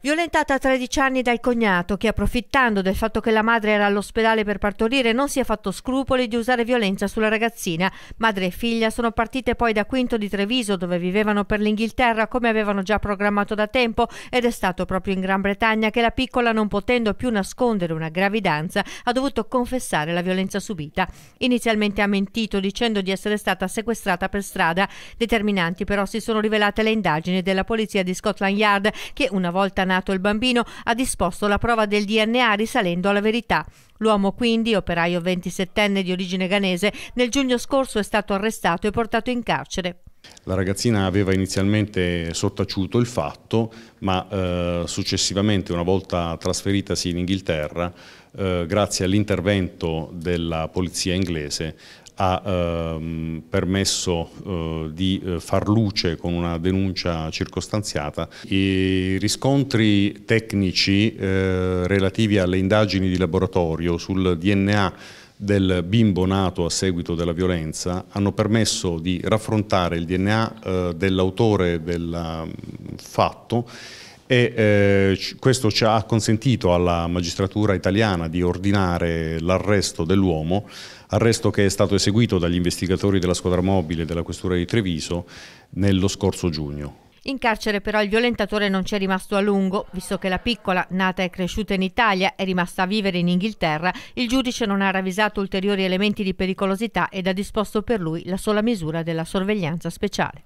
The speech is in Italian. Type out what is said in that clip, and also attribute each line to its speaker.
Speaker 1: Violentata a 13 anni dal cognato che approfittando del fatto che la madre era all'ospedale per partorire non si è fatto scrupoli di usare violenza sulla ragazzina. Madre e figlia sono partite poi da Quinto di Treviso dove vivevano per l'Inghilterra come avevano già programmato da tempo ed è stato proprio in Gran Bretagna che la piccola non potendo più nascondere una gravidanza ha dovuto confessare la violenza subita. Inizialmente ha mentito dicendo di essere stata sequestrata per strada. Determinanti però si sono rivelate le indagini della polizia di Scotland Yard che una volta nato il bambino, ha disposto la prova del DNA risalendo alla verità. L'uomo quindi, operaio 27enne di origine ganese, nel giugno scorso è stato arrestato e portato in carcere.
Speaker 2: La ragazzina aveva inizialmente sottaciuto il fatto, ma eh, successivamente, una volta trasferitasi in Inghilterra, eh, grazie all'intervento della polizia inglese, ha ehm, permesso eh, di eh, far luce con una denuncia circostanziata. I riscontri tecnici eh, relativi alle indagini di laboratorio sul DNA del bimbo nato a seguito della violenza hanno permesso di raffrontare il DNA eh, dell'autore del mm, fatto e eh, questo ci ha consentito alla magistratura italiana di ordinare l'arresto dell'uomo, arresto che è stato eseguito dagli investigatori della squadra mobile della questura di Treviso nello scorso giugno.
Speaker 1: In carcere però il violentatore non c'è rimasto a lungo, visto che la piccola, nata e cresciuta in Italia, è rimasta a vivere in Inghilterra, il giudice non ha ravvisato ulteriori elementi di pericolosità ed ha disposto per lui la sola misura della sorveglianza speciale.